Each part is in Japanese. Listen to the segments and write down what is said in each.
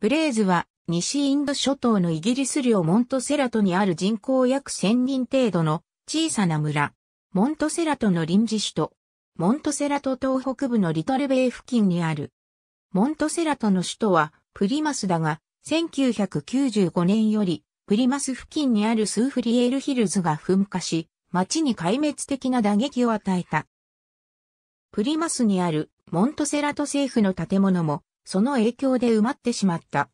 ブレーズは西インド諸島のイギリス領モントセラトにある人口約1000人程度の小さな村。モントセラトの臨時首都。モントセラト東北部のリトルベイ付近にある。モントセラトの首都はプリマスだが、1995年よりプリマス付近にあるスーフリエールヒルズが噴火し、町に壊滅的な打撃を与えた。プリマスにあるモントセラト政府の建物もその影響で埋まってしまった。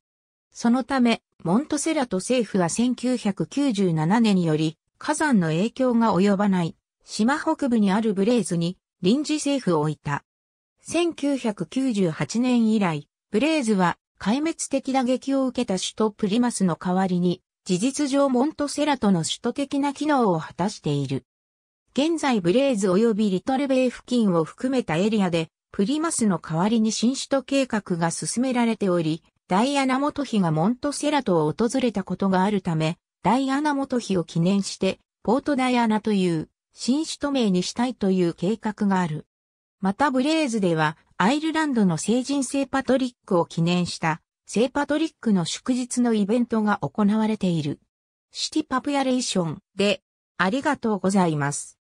そのため、モントセラと政府は1997年により、火山の影響が及ばない、島北部にあるブレーズに臨時政府を置いた。1998年以来、ブレーズは壊滅的打撃を受けた首都プリマスの代わりに、事実上モントセラとの首都的な機能を果たしている。現在ブレーズ及びリトルベイ付近を含めたエリアでプリマスの代わりに新首都計画が進められており、ダイアナ元妃がモントセラトを訪れたことがあるため、ダイアナ元妃を記念して、ポートダイアナという新首都名にしたいという計画がある。またブレーズでは、アイルランドの聖人聖パトリックを記念した聖パトリックの祝日のイベントが行われている。シティパプヤレーションでありがとうございます。